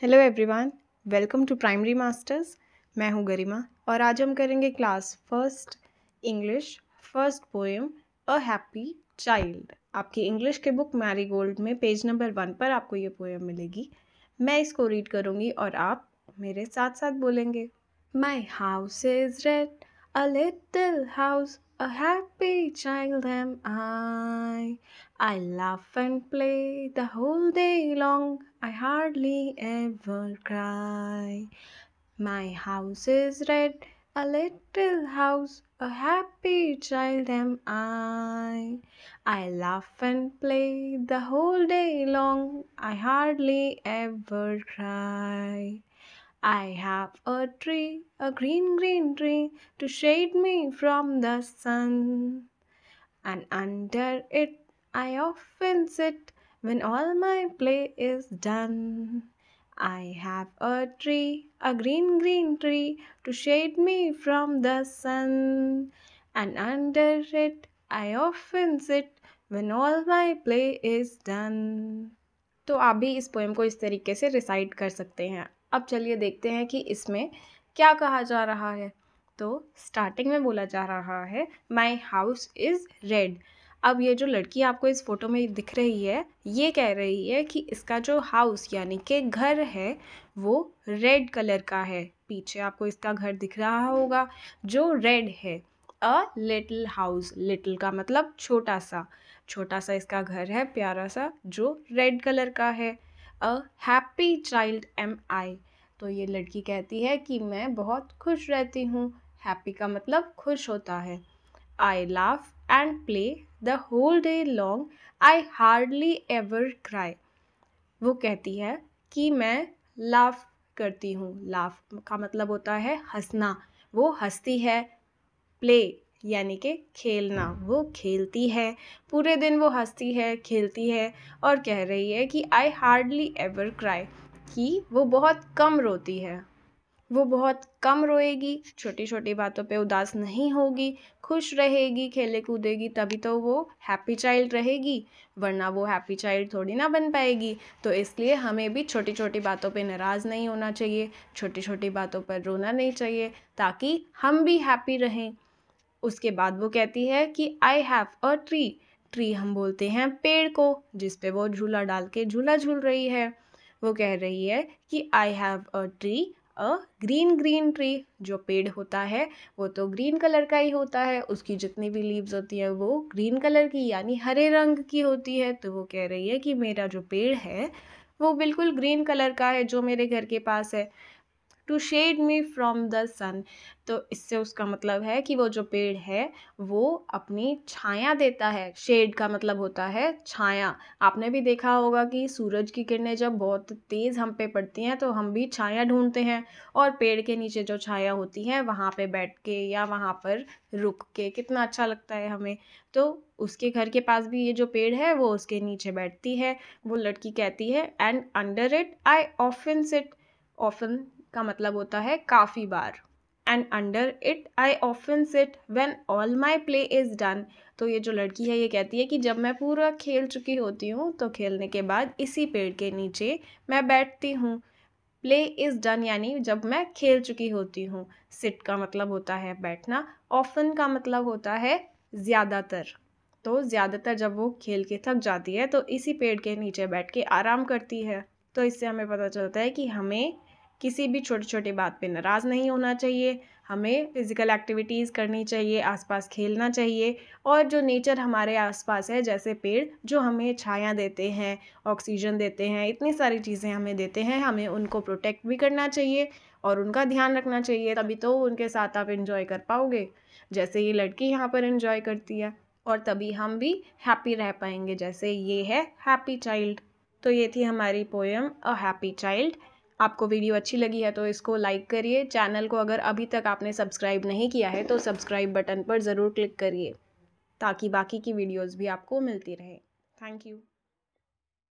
Hello everyone welcome to primary masters मैं हूं गरिमा और आज हम करेंगे class first English first poem a happy child आपकी इंग्लिश के बुक मैरी गोल्ड में पेज नंबर वन पर आपको ये पोएम मिलेगी मैं इसको रीड करूँगी और आप मेरे साथ साथ बोलेंगे my house is red a little house A happy child am I. I laugh and play the whole day long. I hardly ever cry. My house is red, a little house. A happy child am I. I laugh and play the whole day long. I hardly ever cry. I have a tree, a green, green tree to shade me from the sun. And under it I often sit when all my play is done. I have a tree, a green, green tree to shade me from the sun. And under it I often sit when all my play is done. तो आप भी इस poem को इस तरीके से recite कर सकते हैं अब चलिए देखते हैं कि इसमें क्या कहा जा रहा है तो स्टार्टिंग में बोला जा रहा है माई हाउस इज़ रेड अब ये जो लड़की आपको इस फोटो में दिख रही है ये कह रही है कि इसका जो हाउस यानी कि घर है वो रेड कलर का है पीछे आपको इसका घर दिख रहा होगा जो रेड है अ लिटिल हाउस लिटिल का मतलब छोटा सा छोटा सा इसका घर है प्यारा सा जो रेड कलर का है a happy child am I तो ये लड़की कहती है कि मैं बहुत खुश रहती हूँ हैप्पी का मतलब खुश होता है I laugh and play the whole day long I hardly ever cry वो कहती है कि मैं लाफ करती हूँ लाफ का मतलब होता है हंसना वो हंसती है प्ले यानी कि खेलना वो खेलती है पूरे दिन वो हंसती है खेलती है और कह रही है कि आई हार्डली एवर क्राई कि वो बहुत कम रोती है वो बहुत कम रोएगी छोटी छोटी बातों पे उदास नहीं होगी खुश रहेगी खेले कूदेगी तभी तो वो हैप्पी चाइल्ड रहेगी वरना वो हैप्पी चाइल्ड थोड़ी ना बन पाएगी तो इसलिए हमें भी छोटी छोटी बातों पे नाराज़ नहीं होना चाहिए छोटी छोटी बातों पर रोना नहीं चाहिए ताकि हम भी हैप्पी रहें उसके बाद वो कहती है कि I have a tree tree हम बोलते हैं पेड़ को जिस पे वो झूला डाल के झूला झूल रही है वो कह रही है कि I have a tree a green green tree जो पेड़ होता है वो तो ग्रीन कलर का ही होता है उसकी जितनी भी लीव्स होती है वो ग्रीन कलर की यानी हरे रंग की होती है तो वो कह रही है कि मेरा जो पेड़ है वो बिल्कुल ग्रीन कलर का है जो मेरे घर के पास है to shade me from the sun तो इससे उसका मतलब है कि वो जो पेड़ है वो अपनी छाया देता है शेड का मतलब होता है छाया आपने भी देखा होगा कि सूरज की किरणें जब बहुत तेज़ हम पे पड़ती हैं तो हम भी छाया ढूंढते हैं और पेड़ के नीचे जो छाया होती है वहाँ पे बैठ के या वहाँ पर रुक के कितना अच्छा लगता है हमें तो उसके घर के पास भी ये जो पेड़ है वो उसके नीचे बैठती है वो लड़की कहती है and under it I often sit often का मतलब होता है काफ़ी बार and under it I often sit when all my play is done तो ये जो लड़की है ये कहती है कि जब मैं पूरा खेल चुकी होती हूँ तो खेलने के बाद इसी पेड़ के नीचे मैं बैठती हूँ प्ले इज़ डन यानी जब मैं खेल चुकी होती हूँ सिट का मतलब होता है बैठना ऑफन का मतलब होता है ज़्यादातर तो ज़्यादातर जब वो खेल के थक जाती है तो इसी पेड़ के नीचे बैठ के आराम करती है तो इससे हमें पता चलता है कि हमें किसी भी छोटे छोटे बात पे नाराज़ नहीं होना चाहिए हमें फ़िज़िकल एक्टिविटीज़ करनी चाहिए आसपास खेलना चाहिए और जो नेचर हमारे आसपास है जैसे पेड़ जो हमें छाया देते हैं ऑक्सीजन देते हैं इतनी सारी चीज़ें हमें देते हैं हमें उनको प्रोटेक्ट भी करना चाहिए और उनका ध्यान रखना चाहिए तभी तो उनके साथ आप इन्जॉय कर पाओगे जैसे ये लड़की यहाँ पर इन्जॉय करती है और तभी हम भी हैप्पी रह पाएंगे जैसे ये है हैप्पी चाइल्ड तो ये थी हमारी पोएम अ हैप्पी चाइल्ड आपको वीडियो अच्छी लगी है तो इसको लाइक करिए चैनल को अगर अभी तक आपने सब्सक्राइब नहीं किया है तो सब्सक्राइब बटन पर ज़रूर क्लिक करिए ताकि बाकी की वीडियोज़ भी आपको मिलती रहे थैंक यू